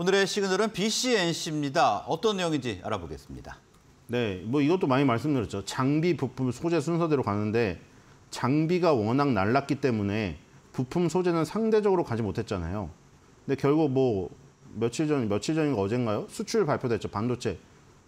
오늘의 시그널은 BCNC입니다. 어떤 내용인지 알아보겠습니다. 네, 뭐 이것도 많이 말씀드렸죠. 장비, 부품, 소재 순서대로 가는데 장비가 워낙 날랐기 때문에 부품 소재는 상대적으로 가지 못했잖아요. 근데 결국 뭐 며칠 전, 며칠 전인가 어젠가요? 수출 발표됐죠. 반도체.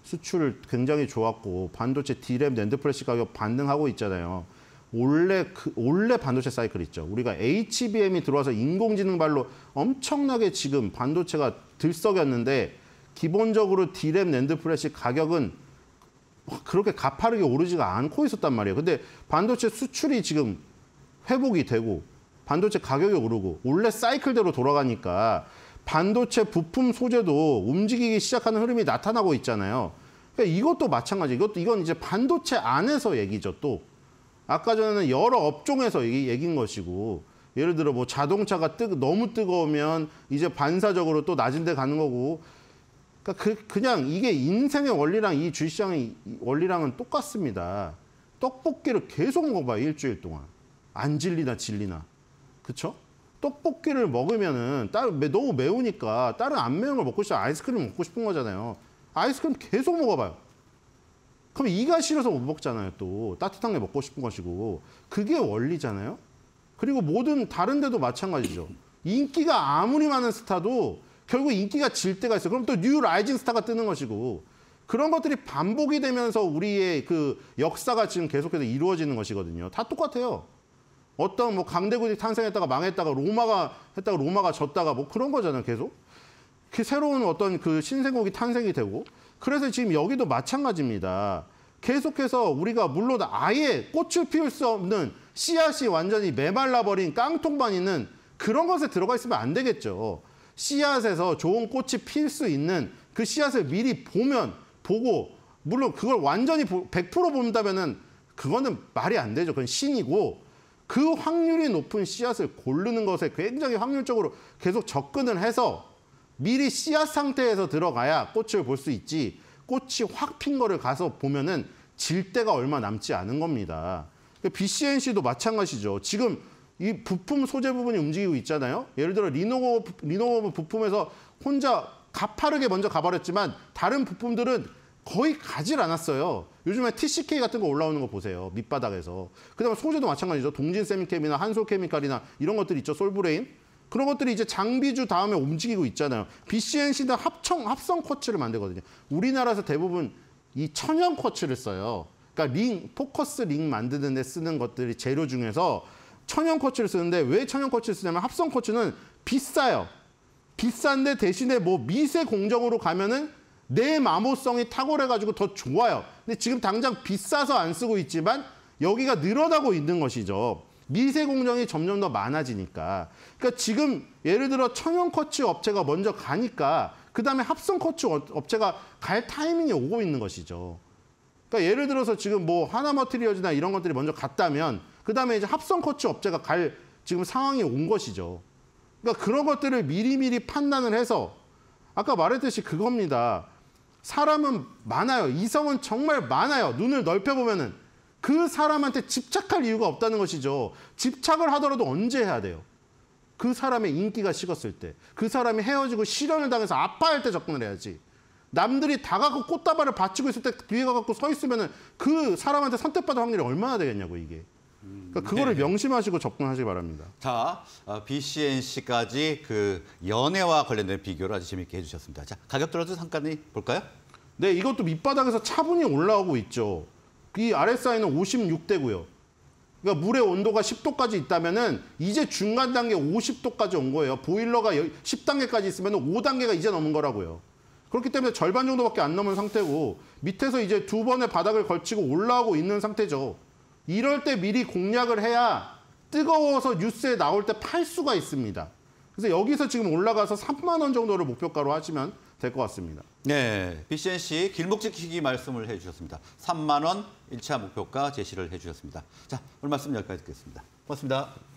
수출 굉장히 좋았고 반도체 D램 랜드 플래시 가격 반등하고 있잖아요. 원래 그 원래 반도체 사이클 있죠. 우리가 HBM이 들어와서 인공지능 발로 엄청나게 지금 반도체가 들썩였는데 기본적으로 디램 랜드 플래시 가격은 그렇게 가파르게 오르지가 않고 있었단 말이에요. 근데 반도체 수출이 지금 회복이 되고 반도체 가격이 오르고 원래 사이클대로 돌아가니까 반도체 부품 소재도 움직이기 시작하는 흐름이 나타나고 있잖아요. 그러니까 이것도 마찬가지. 이것도 이건 이제 반도체 안에서 얘기죠. 또 아까 전에는 여러 업종에서 얘기, 얘긴 것이고 예를 들어 뭐 자동차가 뜨, 너무 뜨거우면 이제 반사적으로 또 낮은 데 가는 거고 그러니까 그, 그냥 이게 인생의 원리랑 이 주시장의 원리랑은 똑같습니다. 떡볶이를 계속 먹어봐요 일주일 동안 안 질리나 질리나 그쵸? 떡볶이를 먹으면은 딸 너무 매우니까 다른 안 매운 걸 먹고 싶어 아이스크림 먹고 싶은 거잖아요. 아이스크림 계속 먹어봐요. 그럼 이가 싫어서 못 먹잖아요 또 따뜻한 게 먹고 싶은 것이고 그게 원리잖아요 그리고 모든 다른 데도 마찬가지죠. 인기가 아무리 많은 스타도 결국 인기가 질 때가 있어요. 그럼 또 뉴 라이징 스타가 뜨는 것이고 그런 것들이 반복이 되면서 우리의 그 역사가 지금 계속해서 이루어지는 것이거든요. 다 똑같아요. 어떤 뭐 강대국이 탄생했다가 망했다가 로마가 했다가 로마가 졌다가 뭐 그런 거잖아요, 계속. 그 새로운 어떤 그 신생국이 탄생이 되고 그래서 지금 여기도 마찬가지입니다. 계속해서 우리가 물론 아예 꽃을 피울 수 없는 씨앗이 완전히 메말라버린 깡통만 있는 그런 것에 들어가 있으면 안 되겠죠. 씨앗에서 좋은 꽃이 필 수 있는 그 씨앗을 미리 보면 보고 물론 그걸 완전히 100% 본다면은 그거는 말이 안 되죠. 그건 신이고 그 확률이 높은 씨앗을 고르는 것에 굉장히 확률적으로 계속 접근을 해서 미리 씨앗 상태에서 들어가야 꽃을 볼 수 있지 꽃이 확 핀 거를 가서 보면은 질 때가 얼마 남지 않은 겁니다. 그 BCNC도 마찬가지죠. 지금 이 부품 소재 부분이 움직이고 있잖아요. 예를 들어 리노 버 부품에서 혼자 가파르게 먼저 가버렸지만 다른 부품들은 거의 가질 않았어요. 요즘에 TCK 같은 거 올라오는 거 보세요. 밑바닥에서. 그다음에 소재도 마찬가지죠. 동진 세미캠이나 한솔 케미칼이나 이런 것들 있죠. 솔브레인. 그런 것들이 이제 장비주 다음에 움직이고 있잖아요. BCNC는 합청 합성 쿼츠를 만들거든요. 우리나라에서 대부분 이 천연 쿼츠를 써요. 그러니까 링, 포커스 링 만드는 데 쓰는 것들이 재료 중에서 천연 쿼츠를 쓰는데 왜 천연 쿼츠를 쓰냐면 합성 쿼츠는 비싸요. 비싼데 대신에 뭐 미세 공정으로 가면은 내 마모성이 탁월해가지고 더 좋아요. 근데 지금 당장 비싸서 안 쓰고 있지만 여기가 늘어나고 있는 것이죠. 미세 공정이 점점 더 많아지니까. 그러니까 지금 예를 들어 천연 커츠 업체가 먼저 가니까 그다음에 합성 커츠 업체가 갈 타이밍이 오고 있는 것이죠. 그러니까 예를 들어서 지금 뭐 하나 머트리얼이나 이런 것들이 먼저 갔다면 그 다음에 이제 합성 코치 업체가 갈 지금 상황이 온 것이죠. 그러니까 그런 것들을 미리미리 판단을 해서 아까 말했듯이 그겁니다. 사람은 많아요. 이성은 정말 많아요. 눈을 넓혀보면은 그 사람한테 집착할 이유가 없다는 것이죠. 집착을 하더라도 언제 해야 돼요? 그 사람의 인기가 식었을 때, 그 사람이 헤어지고 실현을 당해서 아파할 때 접근을 해야지. 남들이 다 갖고 꽃다발을 받치고 있을 때 뒤에 가갖고 서 있으면 은그 사람한테 선택받을 확률이 얼마나 되겠냐고 이게. 그러니까 그거를 음, 네. 명심하시고 접근하시기 바랍니다. 자, 어, BCNC까지 그 연애와 관련된 비교를 아주 재밌게 해주셨습니다. 자, 가격 들라도 잠깐 볼까요? 네, 이것도 밑바닥에서 차분히 올라오고 있죠. 이 RSI는 56대고요. 그러니까 물의 온도가 10도까지 있다면은 이제 중간 단계 50도까지 온 거예요. 보일러가 10단계까지 있으면 5단계가 이제 넘은 거라고요. 그렇기 때문에 절반 정도밖에 안 넘은 상태고 밑에서 이제 두 번의 바닥을 걸치고 올라오고 있는 상태죠. 이럴 때 미리 공략을 해야 뜨거워서 뉴스에 나올 때 팔 수가 있습니다. 그래서 여기서 지금 올라가서 3만 원 정도를 목표가로 하시면 될 것 같습니다. 네, BCN c 길목 지키기 말씀을 해주셨습니다. 3만 원 1차 목표가 제시를 해주셨습니다. 자, 오늘 말씀 여기까지 듣겠습니다. 고맙습니다.